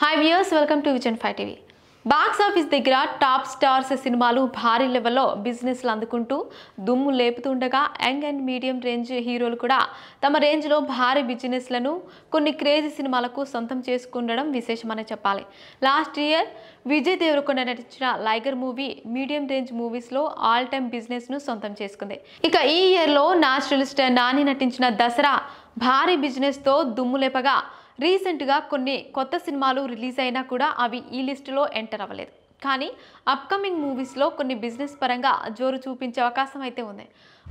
hi viewers welcome to vision five TV box office దగ్గర top stars సినిమాలు భారీ లెవెల్లో బిజినెస్లు అందుకుంటూ దుమ్ము లేపుతుండగా యంగ్ అండ్ మీడియం రేంజ్ హీరోలు కూడా తమ రేంజ్లో భారీ బిజినెస్లను కొన్ని క్రేజీ సినిమాలకు సొంతం చేసుకుండడం విశేషమని చెప్పాలి లాస్ట్ ఇయర్ విజయ్ దేవరకొండ నటించిన లైగర్ మూవీ మీడియం రేంజ్ మూవీస్లో ఆల్ టైమ్ బిజినెస్ను సొంతం చేసుకుంది ఇక ఈ ఇయర్లో నాచురలిస్ట్ నాని నటించిన దసరా భారీ బిజినెస్తో దుమ్ము లేపగా రీసెంట్గా కొన్ని కొత్త సినిమాలు రిలీజ్ అయినా కూడా అవి ఈ లిస్టులో ఎంటర్ అవ్వలేదు కానీ అప్కమింగ్ మూవీస్లో కొన్ని బిజినెస్ పరంగా జోరు చూపించే అవకాశం అయితే ఉంది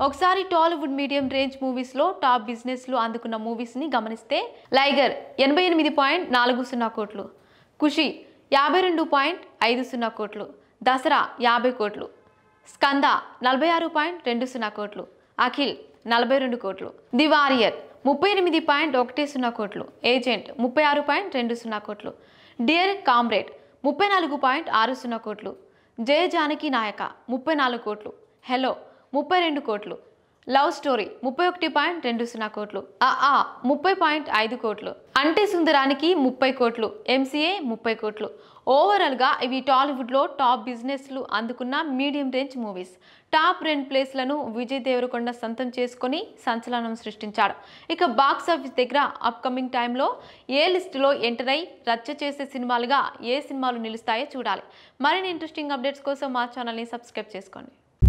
ఒకసారి టాలీవుడ్ మీడియం రేంజ్ మూవీస్లో టాప్ బిజినెస్లు అందుకున్న మూవీస్ని గమనిస్తే లైగర్ ఎనభై ఎనిమిది పాయింట్ నాలుగు సున్నా కోట్లు ఖుషి యాభై రెండు పాయింట్ ఐదు సున్నా కోట్లు దసరా యాభై కోట్లు స్కంద నలభై ఆరు పాయింట్ రెండు సున్నా కోట్లు అఖిల్ నలభై రెండు కోట్లు ది వారియర్ ముప్పై ఎనిమిది పాయింట్ ఒకటి సున్నా కోట్లు ఏజెంట్ ముప్పై ఆరు పాయింట్ రెండు సున్నా కోట్లు డియర్ కామ్రేడ్ ముప్పై నాలుగు పాయింట్ ఆరు సున్నా కోట్లు జయ జానకి నాయక ముప్పై నాలుగు కోట్లు హెలో ముప్పై రెండు కోట్లు లవ్ స్టోరీ ముప్పై ఒకటి పాయింట్ రెండు సున్నా కోట్లు ఆ ముప్పై పాయింట్ ఐదు కోట్లు అంటే సుందరానికి ముప్పై కోట్లు ఎంసీఏ ముప్పై కోట్లు ఓవరాల్గా ఇవి టాలీవుడ్లో టాప్ బిజినెస్లు అందుకున్న మీడియం రేంజ్ మూవీస్ టాప్ రెండు ప్లేస్లను విజయ్ దేవరకొండ సొంతం చేసుకొని సంచలనం సృష్టించాడు ఇక బాక్స్ ఆఫీస్ దగ్గర అప్కమింగ్ టైంలో ఏ లిస్టులో ఎంటర్ అయి రచ్చ చేసే సినిమాలుగా ఏ సినిమాలు నిలుస్తాయో చూడాలి మరిన్ని ఇంట్రెస్టింగ్ అప్డేట్స్ కోసం మా ఛానల్ని సబ్స్క్రైబ్ చేసుకోండి